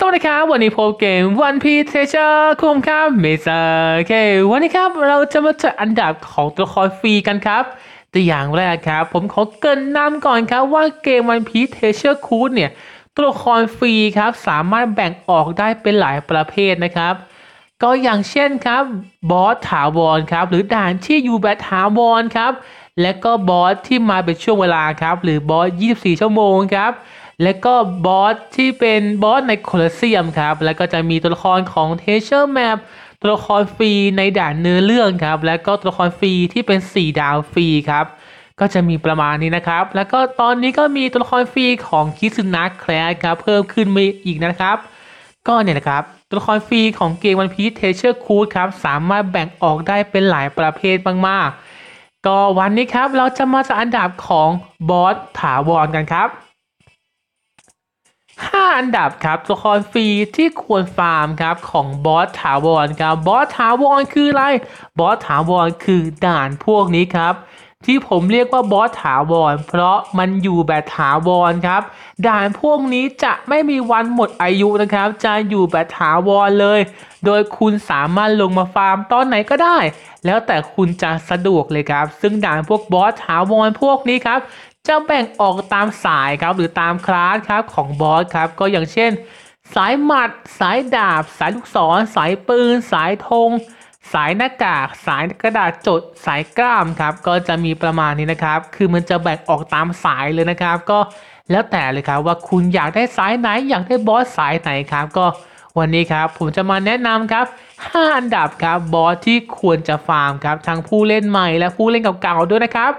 สวัสดีครับ วันนี้พบเกมวันพีเทเจอร์คุ้มครับเมซ์โอเค วันนี้ครับ เราจะมาจัดอันดับของตัวละครฟรีกันครับ ตัวอย่างแรกครับ ผมขอเกินนำก่อนครับว่าเกมวันพีเทเจอร์คูดเนี่ย ตัวละครฟรีครับ สามารถแบ่งออกได้เป็นหลายประเภทนะครับ ก็อย่างเช่นครับ บอสถาวรครับ หรือด่านที่อยู่แบบถาวรครับ และก็บอสที่มาเป็นช่วงเวลาครับ หรือบอส 24 ชั่วโมงครับแล้วก็บอสที่เป็นบอสในโคลอสเซียมครับแล้วก็จะมีตัวละครของเทเชอร์แมปตัวละครฟรีในด่านเนื้อเรื่องครับ แล้วก็ตัวละครฟรีที่เป็น 4 ดาวฟรีครับ ก็จะมีประมาณนี้นะครับ แล้วก็ตอนนี้ก็มีตัวละครฟรีของคิสุนักแคลครับเพิ่มขึ้นมาอีกนะครับ ก็เนี่ยนะครับตัวละครฟรีของเกมวันพีเทเชอร์คูดครับสามารถแบ่งออกได้เป็นหลายประเภทมากๆก็วันนี้ครับเราจะมาจัดอันดับของบอสถาวรกันครับ5 อันดับครับตัวละครฟรีที่ควรฟาร์มครับของบอสถาวรครับบอสถาวรคืออะไรบอสถาวรคือด่านพวกนี้ครับ ที่ผมเรียกว่าบอสถาวรเพราะมันอยู่แบบถาวรครับ ด่านพวกนี้จะไม่มีวันหมดอายุนะครับ จะอยู่แบบถาวรเลย โดยคุณสามารถลงมาฟาร์มตอนไหนก็ได้ แล้วแต่คุณจะสะดวกเลยครับ ซึ่งด่านพวกบอสถาวรพวกนี้ครับจะแบ่งออกตามสายครับหรือตามคลาสครับของบอสครับ ก็อย่างเช่น สายหมัด สายดาบสายลูกศร สายปืน สายธงสายหน้ากาก สายกระดาษจดสายกล้ามครับ ก็จะมีประมาณนี้นะครับ คือมันจะแบ่งออกตามสายเลยนะครับ ก็แล้วแต่เลยครับว่าคุณอยากได้สายไหนอยากได้บอสสายไหนครับ ก็วันนี้ครับผมจะมาแนะนำครับ 5 อันดับครับบอสที่ควรจะฟาร์มครับทั้งผู้เล่นใหม่และผู้เล่นเก่าๆด้วยนะครับ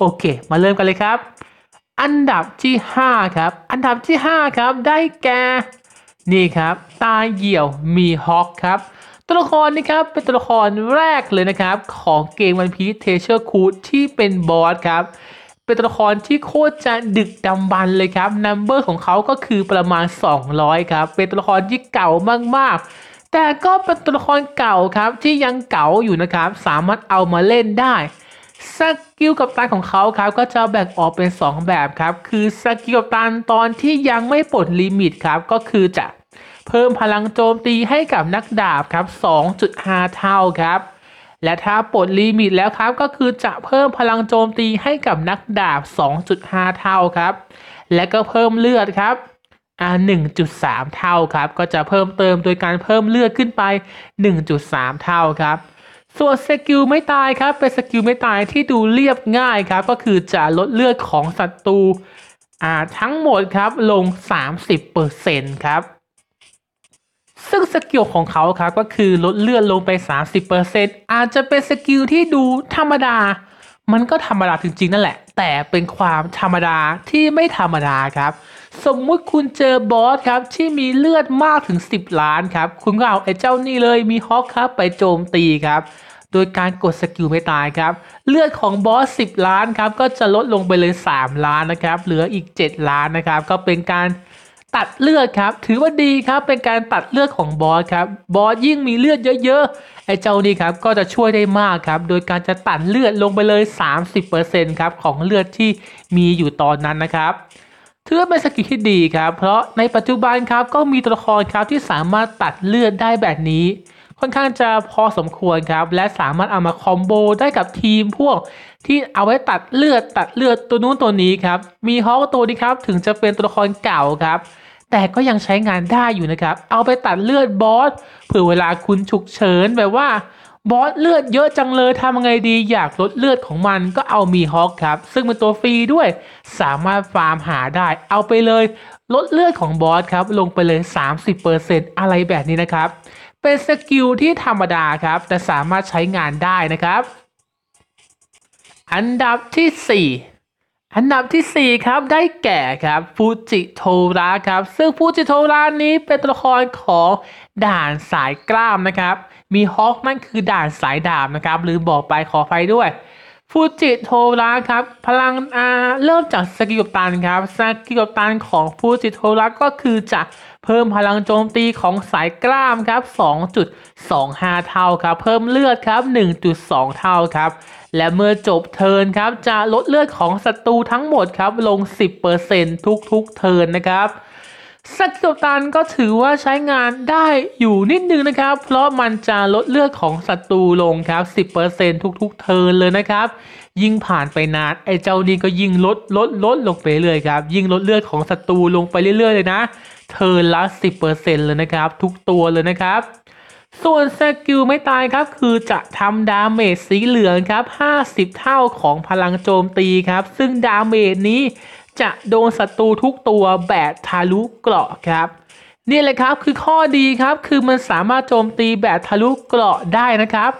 โอเค มาเริ่มกันเลยครับ อันดับที่5ครับ อันดับที่5ครับ ได้แก่ นี่ครับ ตาเหี่ยวมีฮอกครับ ตัวละครนี้ครับ เป็นตัวละครแรกเลยนะครับของเกมวันพีเทเชอร์คูดที่เป็นบอสครับ เป็นตัวละครที่โคตรจะดึกดำบรรเลยครับนัมเบอร์ของเขาก็คือประมาณ 200ครับ เป็นตัวละครที่เก่ามากๆ แต่ก็เป็นตัวละครเก่าครับที่ยังเก่าอยู่นะครับ สามารถเอามาเล่นได้สกิลกับตันของเขาครับก็จะแบ่งออกเป็น 2 แบบครับ คือสกิลกับตันตอนที่ยังไม่ปลดลิมิตครับ ก็คือจะเพิ่มพลังโจมตีให้กับนักดาบครับ 2.5 เท่าครับ และถ้าปลดลิมิตแล้วครับ ก็คือจะเพิ่มพลังโจมตีให้กับนักดาบ 2.5 เท่าครับ และก็เพิ่มเลือดครับอ่า1.3เท่าครับ ก็จะเพิ่มเติมโดยการเพิ่มเลือดขึ้นไป 1.3 เท่าครับส่วนสกิลไม่ตายครับเป็นสกิลไม่ตายที่ดูเรียบง่ายครับ ก็คือจะลดเลือดของศัตรูทั้งหมดครับลง 30%ครับ ซึ่งสกิลของเขาครับก็คือลดเลือดลงไป 30%อาจจะเป็นสกิลที่ดูธรรมดา มันก็ธรรมดาจริงๆนั่นแหละ แต่เป็นความธรรมดาที่ไม่ธรรมดาครับ สมมุติคุณเจอบอสครับที่มีเลือดมากถึง 10 ล้านครับ คุณก็เอาไอ้เจ้านี่เลยมีฮอคครับไปโจมตีครับโดยการกดสกิลไม่ตายครับเลือดของบอส10 ล้านครับก็จะลดลงไปเลย 3 ล้านนะครับ เหลืออีก 7 ล้านนะครับ ก็เป็นการตัดเลือดครับ ถือว่าดีครับเป็นการตัดเลือดของบอสครับบอสยิ่งมีเลือดเยอะๆไอ้เจ้านี่ครับก็จะช่วยได้มากครับ โดยการจะตัดเลือดลงไปเลย30%ครับของเลือดที่มีอยู่ตอนนั้นนะครับถือเป็นสกิลที่ดีครับ เพราะในปัจจุบันครับก็มีตัวละครครับที่สามารถตัดเลือดได้แบบนี้ค่อนข้างจะพอสมควรครับและสามารถเอามาคอมโบได้กับทีมพวกที่เอาไว้ตัดเลือดตัดเลือดตัวนู้นตัวนี้ครับมีฮอกตัวนี้ครับถึงจะเป็นตัวละครเก่าครับ แต่ก็ยังใช้งานได้อยู่นะครับ เอาไปตัดเลือดบอสเผื่อเวลาคุณฉุกเฉินแบบว่าบอสเลือดเยอะจังเลยทำไงดีอยากลดเลือดของมันก็เอามีฮอกครับซึ่งเป็นตัวฟรีด้วยสามารถฟาร์มหาได้ เอาไปเลยลดเลือดของบอสครับลงไปเลย30%อะไรแบบนี้นะครับเป็นสกิลที่ธรรมดาครับแต่สามารถใช้งานได้นะครับ อันดับที่ 4 อันดับที่4ครับได้แก่ครับฟูจิโทระครับซึ่งฟูจิโทระนี้เป็นตัวละครของด่านสายกล้ามนะครับมีฮอกนั่นคือด่านสายดาบนะครับหรือบอกไปขอไฟด้วยฟูจิโทระครับพลังอาเริ่มจากสกิลตันครับสกิลตันของฟูจิโทระก็คือจะเพิ่มพลังโจมตีของสายกล้ามครับ 2.25 เท่าครับ เพิ่มเลือดครับ 1.2 เท่าครับ และเมื่อจบเทิร์นครับจะลดเลือดของศัตรูทั้งหมดครับลง 10%ทุก ๆ เทิร์นนะครับเกิลตันก็ถือว่าใช้งานได้อยู่นิดนึงนะครับ เพราะมันจะลดเลือดของศัตรูลงครับ 10%ทุก ๆ เทิร์นเลยนะครับ ยิ่งผ่านไปนาน ไอ้เจ้านี้ก็ยิ่งลดลดลดลงไปเรื่อยครับ ยิ่งลดเลือดของศัตรูลงไปเรื่อยๆเลยนะ เทิร์นละ 10%เลยนะครับทุกตัวเลยนะครับ ส่วนสกิลไม่ตายครับคือจะทำดาเมจสีเหลืองครับ 50 เท่าของพลังโจมตีครับ ซึ่งดาเมจนี้จะโดนศัตรูทุกตัวแบบทะลุเกราะครับ นี่เลยครับคือข้อดีครับคือมันสามารถโจมตีแบบทะลุเกราะได้นะครับ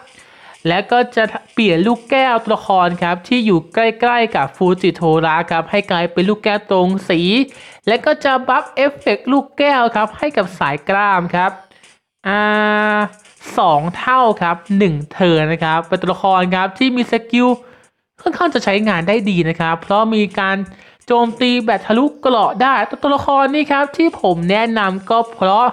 และก็จะเปลี่ยนลูกแก้วตัวละครครับที่อยู่ใกล้ๆกับฟูจิโทระครับให้กลายเป็นลูกแก้วตรงสีและก็จะบัฟเอฟเฟกลูกแก้วครับให้กับสายกล้ามครับอ่าสองเท่าครับ 1เธอนะครับ เป็นตัวละครครับที่มีสกิลค่อนข้างจะใช้งานได้ดีนะครับ เพราะมีการโจมตีแบบทะลุเกราะได้ตัวละครนี่ครับ ที่ผมแนะนำก็เพราะ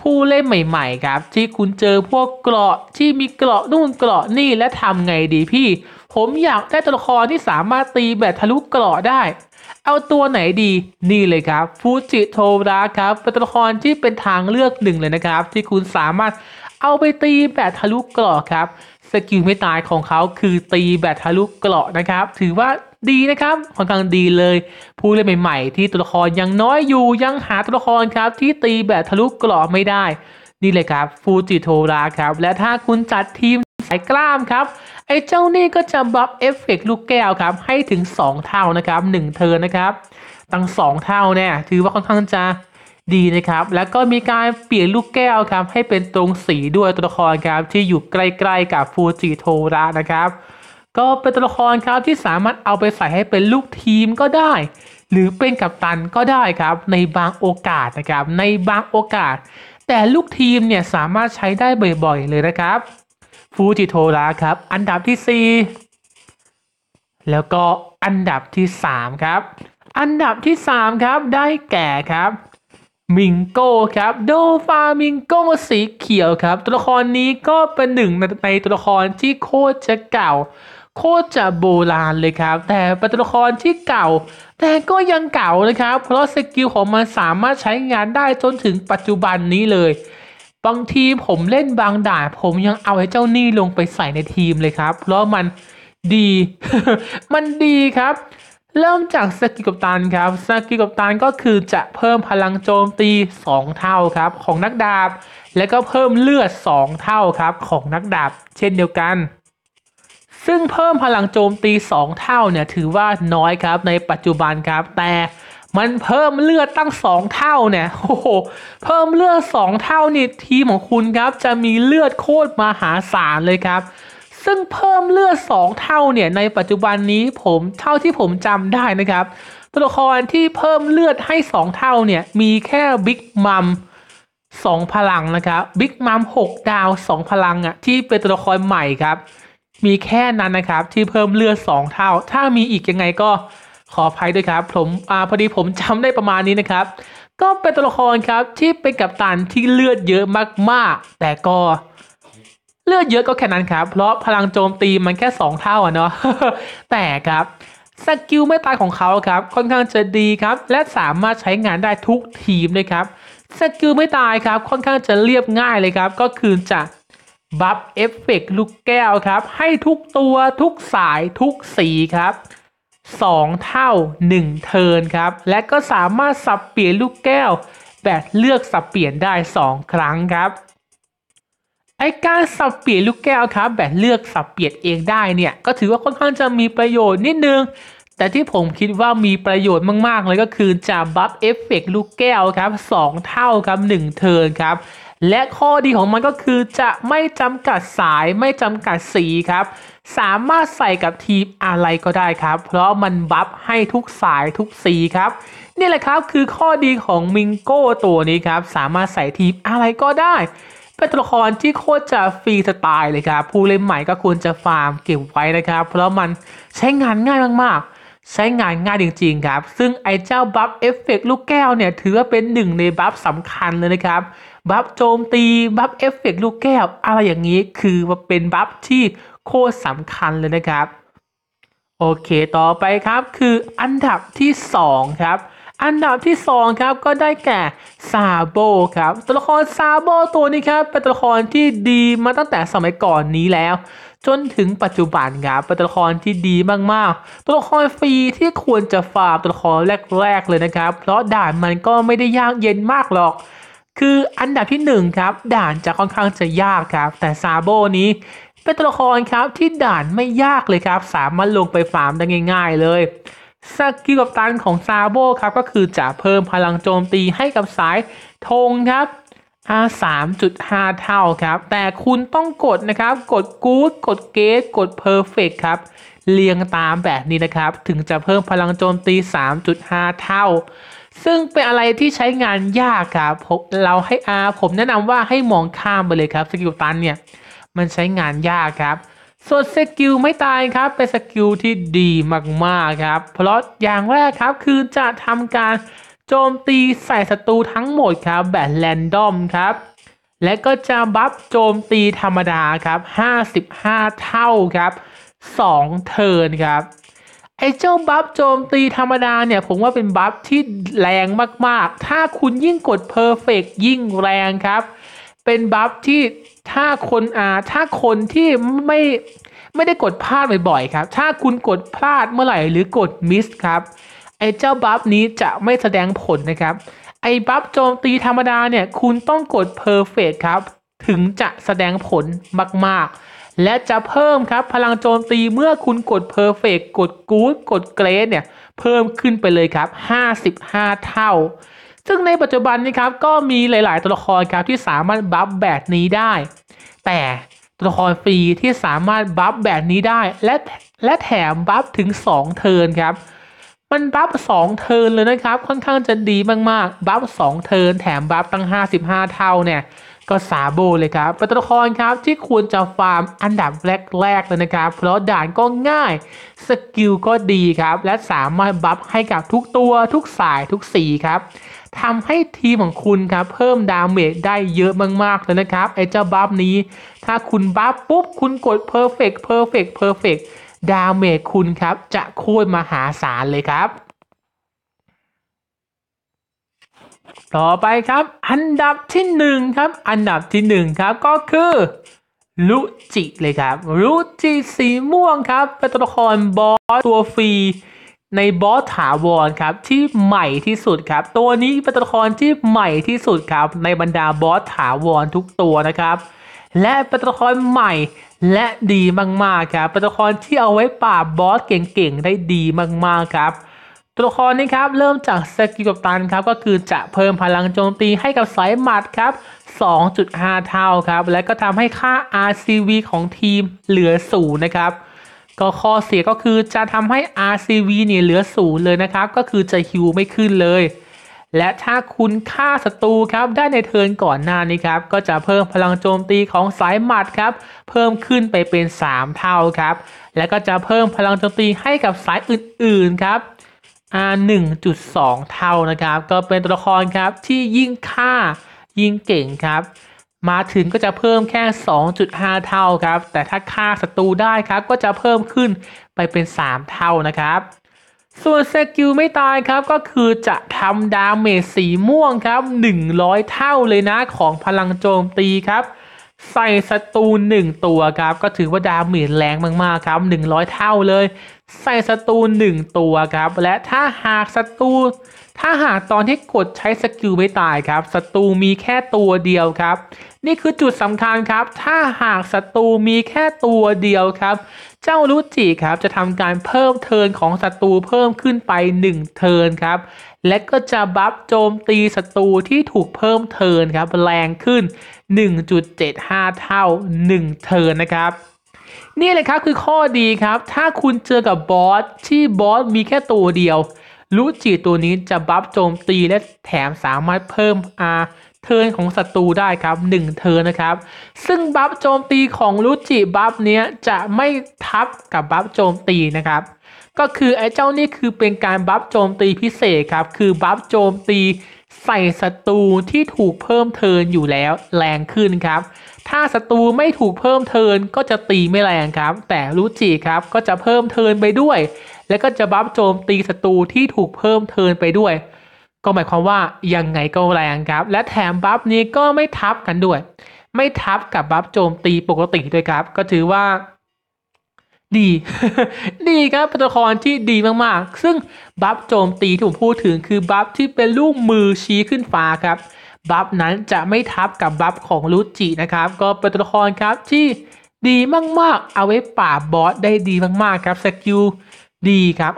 ผู้เล่นใหม่ ๆ ครับ ที่คุณเจอพวกเกราะที่มีเกราะนู่นเกราะนี่และทำไงดีพี่ ผมอยากได้ตัวละครที่สามารถตีแบบทะลุเกราะได้ เอาตัวไหนดีนี่เลยครับฟูจิโทราครับเป็นตัวละครที่เป็นทางเลือกหนึ่งเลยนะครับ ที่คุณสามารถเอาไปตีแบบทะลุเกราะครับ สกิลไม่ตายของเขา คือตีแบบทะลุเกราะนะครับ ถือว่าดีนะครับค่อนข้างดีเลย ผู้เล่นใหม่ ๆ ที่ตัวละครยังน้อยอยู่ยังหาตัวละครครับที่ตีแบบทะลุกรอบไม่ได้ นี่เลยครับฟูจิโทราครับ และถ้าคุณจัดทีมสายกล้ามครับไอ้เจ้านี่ก็จะบัฟเอฟเฟกลูกแก้วครับให้ถึง 2 เท่านะครับ 1เทิร์นนะครับตั้ง 2 เท่าเนี่ยถือว่าค่อนข้างจะดีนะครับ แล้วก็มีการเปลี่ยนลูกแก้วครับให้เป็นตรงสีด้วยตัวละครครับ ที่อยู่ใกล้ๆกับฟูจิโทระนะครับก็เป็นตัวละครครับที่สามารถเอาไปใส่ให้เป็นลูกทีมก็ได้ หรือเป็นกัปตันก็ได้ครับในบางโอกาสนะครับในบางโอกาส แต่ลูกทีมเนี่ยสามารถใช้ได้บ่อยๆ เลยนะครับฟูจิโทระครับอันดับที่ 4 แล้วก็อันดับที่3ครับอันดับที่3ครับได้แก่ครับมิงโก้ครับโดฟามิงโก้สีเขียวครับตัวละครนี้ก็เป็นหนึ่งในตัวละครที่โคตรจะเก่าโคตรจะโบราณเลยครับแต่ปตัวละครที่เก่าแต่ก็ยังเก่านะครับ เพราะสกิลของมันสามารถใช้งานได้จนถึงปัจจุบันนี้เลยบางทีผมเล่นบางด่านผมยังเอาให้เจ้านี่ลงไปใส่ในทีมเลยครับเพราะมันดี มันดีครับ เริ่มจากสกิลกับตันครับ สกิลกับตันก็คือจะเพิ่มพลังโจมตี 2 เท่าครับ ของนักดาบ และก็เพิ่มเลือด2เท่าครับของนักดาบ เช่นเดียวกันซึ่งเพิ่มพลังโจมตี 2 เท่าเนี่ยถือว่าน้อยครับในปัจจุบันครับแต่มันเพิ่มเลือดตั้ง2เท่าเนี่ยโอ้โหเพิ่มเลือด2เท่านี่ทีมของคุณครับจะมีเลือดโคตรมหาศาลเลยครับซึ่งเพิ่มเลือด2เท่าเนี่ยในปัจจุบันนี้ผมเท่าที่ผมจำได้นะครับตัวละครที่เพิ่มเลือดให้ 2 เท่าเนี่ยมีแค่บิ๊กมัม2พลังนะครับบิ๊กมัม6ดาว 2 พลังอะ่ะที่เป็นตัวละครใหม่ครับมีแค่นั้นนะครับที่เพิ่มเลือด2เท่า ถ้ามีอีกยังไงก็ขออภัยด้วยครับ ผมอ่าพอดีผมจำได้ประมาณนี้นะครับ ก็เป็นตัวละครครับที่เป็นกับตันที่เลือดเยอะมากๆ แต่ก็ เลือดเยอะก็แค่นั้นครับ เพราะพลังโจมตีมันแค่2 เท่าอะเนาะแต่ครับสกิลไม่ตายของเขาครับ ค่อนข้างจะดีครับ และสามารถใช้งานได้ทุกทีมด้วยครับสกิลไม่ตายครับ ค่อนข้างจะเรียบง่ายเลยครับ ก็คือจะบัฟเอฟเฟกลูกแก้วครับ ให้ทุกตัวทุกสายทุกสีครับ2 เท่า 1 เทินครับ และก็สามารถสับเปลี่ยนลูกแก้ว แบบเลือกสับเปลี่ยนได้ 2 ครั้งครับไอการสับเปลี่ยนลูกแก้วครับ แบบเลือกสับเปลี่ยนเองได้เนี่ยก็ถือว่าค่อนข้างจะมีประโยชน์นิดนึงแต่ที่ผมคิดว่ามีประโยชน์มาก ๆเลยก็คือจะบัฟเอฟเฟกลูกแก้วครับ 2 เท่าครับ 1 เทินครับและข้อดีของมันก็คือจะไม่จำกัดสาย ไม่จำกัดสีครับ สามารถใส่กับทีมอะไรก็ได้ครับ เพราะมันบัฟให้ทุกสายทุกสีครับนี่แหละครับคือข้อดีของมิงโก้ ตัวนี้ครับสามารถใส่ทีมอะไรก็ได้ เป็นตัวละครที่โคตรจะฟรีสไตล์เลยครับผู้เล่นใหม่ก็ควรจะฟาร์มเก็บไว้นะครับ เพราะมันใช้งานง่ายมากๆใช้งานง่ายจริง ๆ ครับ ซึ่งไอ้เจ้าบัฟเอฟเฟกลูกแก้วเนี่ยถือว่าเป็นหนึ่งในบัฟสำคัญเลยนะครับบัฟโจมตีบัฟเอฟเฟกลูกแก้วอะไรอย่างนี้คือมาเป็นบัฟที่โคตรสำคัญเลยนะครับโอเค ต่อไปครับคือ อันดับที่ 2 ครับ อันดับที่2ครับก็ได้แก่ ซาโบครับตัวละครซาโบตัวนี้ครับเป็นตัวละครที่ดีมาตั้งแต่สมัยก่อนนี้แล้ว จนถึงปัจจุบันครับเป็นตัวละครที่ดีมากๆตัวละครฟรีที่ควรจะฟาร์มตัวละครแรก ๆ เลยนะครับ เพราะด่านมันก็ไม่ได้ยากเย็นมากหรอกคืออันดับที่1ครับด่านจะค่อนข้างจะยากครับ แต่ซาโบนี้เป็นตัวละครครับที่ด่านไม่ยากเลยครับ สามารถลงไปฟาร์มได้ง่าย ๆ เลยสกิลกับตันของซาโบครับก็คือจะเพิ่มพลังโจมตีให้กับสายธงครับอ3.5 เท่าครับแต่คุณต้องกดนะครับกดกู๊ดกดเกสกดเพอร์เฟกครับเรียงตามแบบนี้นะครับถึงจะเพิ่มพลังโจมตี 3.5 เท่าซึ่งเป็นอะไรที่ใช้งานยากครับเราให้อาผมแนะนำว่าให้มองข้ามไปเลยครับสกิลตันเนี่ยมันใช้งานยากครับ ส่วนสกิลไม่ตายครับเป็นสกิลที่ดีมากๆครับเพราะอย่างแรกครับคือจะทำการโจมตีใส่ศัตรูทั้งหมดครับ แบบแรนดอมครับและก็จะบัฟโจมตีธรรมดาครับ 55 เท่าครับ2เทิร์นครับไอ้เจ้าบัฟโจมตีธรรมดาเนี่ยผมว่าเป็นบัฟที่แรงมากๆ ถ้าคุณยิ่งกดเพอร์เฟกยิ่งแรงครับ เป็นบัฟที่ถ้าคนอ่าถ้าคนที่ไม่ไม่ได้กดพลาดบ่อยๆครับถ้าคุณกดพลาดเมื่อไหร่หรือกดมิสครับไอ้เจ้าบัฟนี้จะไม่แสดงผลนะครับไอ้บัฟโจมตีธรรมดาเนี่ยคุณต้องกดเพอร์เฟกครับถึงจะแสดงผลมากๆและจะเพิ่มครับพลังโจมตีเมื่อคุณกด Perfect กด Good กด Great เนี่ยเพิ่มขึ้นไปเลยครับ 55 เท่า ซึ่งในปัจจุบันนี้ครับก็มีหลายๆตัวละครครับที่สามารถบัฟแบบนี้ได้ แต่ตัวละครฟรีที่สามารถบัฟแบบนี้ได้และและแถมบัฟถึง 2 เทิร์นครับมันบัฟสองเทินเลยนะครับ ค่อนข้างจะดีมากๆบัฟสองเทินแถมบัฟตั้ง 55 เท่าเนี่ยก็สาโบเลยครับเป็นตัวละครครับที่ควรจะฟาร์มอันดับแรกๆเลยนะครับเพราะด่านก็ง่ายสกิลก็ดีครับ และสามารถบัฟให้กับทุกตัวทุกสายทุกสีครับทำให้ทีมของคุณครับเพิ่มดาเมจได้เยอะมากๆเลยนะครับไอ้เจ้าบัฟนี้ ถ้าคุณบัฟปุ๊บคุณกดเพอร์เฟกต์เพอร์เฟกต์เพอร์เฟกต์ดาเมจคุณครับจะโค่นมหาศาลเลยครับ ต่อไปครับอันดับที่หนึ่งครับอันดับที่หนึ่งครับก็คือลุจิเลยครับลุจิสีม่วงครับเป็นตัวละครบอสตัวฟรีในบอสถาวรครับที่ใหม่ที่สุดครับ ตัวนี้เป็นตัวละครที่ใหม่ที่สุดครับในบรรดาบอสถาวรทุกตัวนะครับ และเป็นตัวละครใหม่และดีมากๆครับเป็นตัวละครที่เอาไว้ปราบบอสเก่งๆ ได้ดีมากๆครับ ตัวละครนี้ครับเริ่มจากสกิลกับตันครับก็คือจะเพิ่มพลังโจมตีให้กับสายหมัดครับ 2.5 เท่าครับ และก็ทำให้ค่า RCV ของทีมเหลือศูนย์นะครับ ก็ข้อเสียก็คือจะทำให้ RCV เนี่ยเหลือศูนย์เลยนะครับ ก็คือจะฮิวไม่ขึ้นเลยและถ้าคุณฆ่าศัตรูครับได้ในเทิร์นก่อนหน้านี้ครับก็จะเพิ่มพลังโจมตีของสายหมัดครับ เพิ่มขึ้นไปเป็น 3 เท่าครับ และก็จะเพิ่มพลังโจมตีให้กับสายอื่น ๆครับอ่า1.2 เท่านะครับ ก็เป็นตัวละครครับที่ยิ่งฆ่ายิ่งเก่งครับ มาถึงก็จะเพิ่มแค่ 2.5 เท่าครับแต่ถ้าฆ่าศัตรูได้ครับก็จะเพิ่มขึ้นไปเป็น 3 เท่านะครับส่วนสกิลไม่ตายครับก็คือจะทำดาเมจสีม่วงครับ 100 เท่าเลยนะของพลังโจมตีครับ ใส่ศัตรู1ตัวครับก็ถือว่าดาเมจแรงมากๆครับ 100 เท่าเลยใส่ศัตรูหนึ่งตัวครับ และถ้าหากศัตรูถ้าหากตอนที่กดใช้สกิลไม่ตายครับศัตรูมีแค่ตัวเดียวครับ นี่คือจุดสำคัญครับ ถ้าหากศัตรูมีแค่ตัวเดียวครับ เจ้ารุจิครับจะทำการเพิ่มเทินของศัตรูเพิ่มขึ้นไป 1 เทินครับ และก็จะบัฟโจมตีศัตรูที่ถูกเพิ่มเทินครับแรงขึ้น 1.75 เท่า 1 เทินนะครับนี่เลยครับคือข้อดีครับ ถ้าคุณเจอกับบอสที่บอสมีแค่ตัวเดียวลูจิตัวนี้จะบัฟโจมตีและแถมสามารถเพิ่มอาเทิร์นของศัตรูได้ครับ 1เทิร์นนะครับ ซึ่งบัฟโจมตีของลูจิบัฟเนี้ยจะไม่ทับกับบัฟโจมตีนะครับ ก็คือไอ้เจ้านี่คือเป็นการบัฟโจมตีพิเศษครับคือบัฟโจมตีใส่ศัตรูที่ถูกเพิ่มเทินอยู่แล้ว แรงขึ้นครับ ถ้าศัตรูไม่ถูกเพิ่มเทินก็จะตีไม่แรงครับ แต่รุจิครับก็จะเพิ่มเทินไปด้วย และก็จะบัฟโจมตีศัตรูที่ถูกเพิ่มเทินไปด้วย ก็หมายความว่ายังไงก็แรงครับ และแถมบัฟนี้ก็ไม่ทับกันด้วย ไม่ทับกับบัฟโจมตีปกติด้วยครับ ก็ถือว่าดี ดีครับเป็นตัวละครที่ดีมาก ๆ ซึ่งบัฟโจมตีที่ผมพูดถึงคือบัฟที่เป็นลูกมือชี้ขึ้นฟ้าครับ บัฟนั้นจะไม่ทับกับบัฟของลูจินะครับ ก็เป็นตัวละครครับ ที่ดีมาก ๆ เอาไว้ปราบอสได้ดีมาก ๆ ครับสกิลดีครับ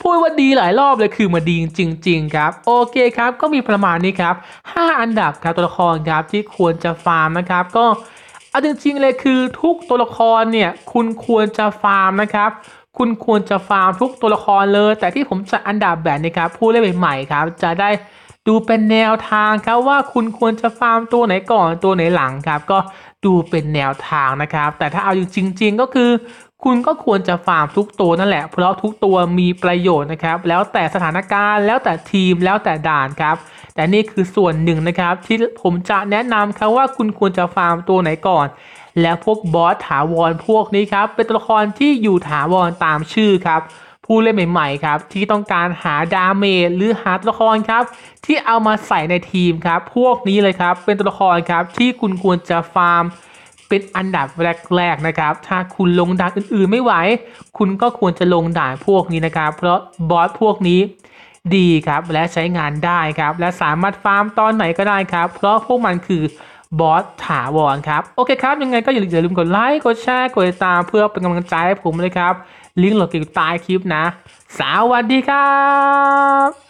พูดว่าดีหลายรอบเลยคือมาดีจริง ๆ ครับ โอเคครับก็มีประมาณนี้ครับ 5 อันดับครับตัวละครครับที่ควรจะฟาร์มนะครับ ก็เอาจริงๆเลยคือ ทุกตัวละครเนี่ย คุณควรจะฟาร์มนะครับ คุณควรจะฟาร์มทุกตัวละครเลย แต่ที่ผมจัดอันดับแบบนี้ครับผู้เล่นใหม่ๆครับจะได้ดูเป็นแนวทางครับว่าคุณควรจะฟาร์มตัวไหนก่อนตัวไหนหลังครับ ก็ดูเป็นแนวทางนะครับ แต่ถ้าเอาอยู่จริงๆก็คือ คุณก็ควรจะฟาร์มทุกตัวนั่นแหละ เพราะทุกตัวมีประโยชน์นะครับแล้วแต่สถานการณ์แล้วแต่ทีมแล้วแต่ด่านครับแต่นี่คือส่วนหนึ่งนะครับที่ผมจะแนะนำครับว่าคุณควรจะฟาร์มตัวไหนก่อน แล้วพวกบอสถาวรพวกนี้ครับเป็นตัวละครที่อยู่ถาวรตามชื่อครับ ผู้เล่นใหม่ๆครับ ที่ต้องการหาดาเมจหรือหาตัวละครครับที่เอามาใส่ในทีมครับ พวกนี้เลยครับ เป็นตัวละครครับที่คุณควรจะฟาร์ม เป็นอันดับแรกๆนะครับถ้าคุณลงด่านอื่นๆไม่ไหว คุณก็ควรจะลงด่านพวกนี้นะครับ เพราะบอสพวกนี้ดีครับ และใช้งานได้ครับ และสามารถฟาร์มตอนไหนก็ได้ครับ เพราะพวกมันคือบอสถาวรครับ โอเคครับ ยังไงก็อย่าลืมกดไลค์ กดแชร์กดติดตามเพื่อเป็นกำลังใจให้ผมเลยครับ ลิงก์โหลดเกมใต้คลิปนะสวัสดีครับ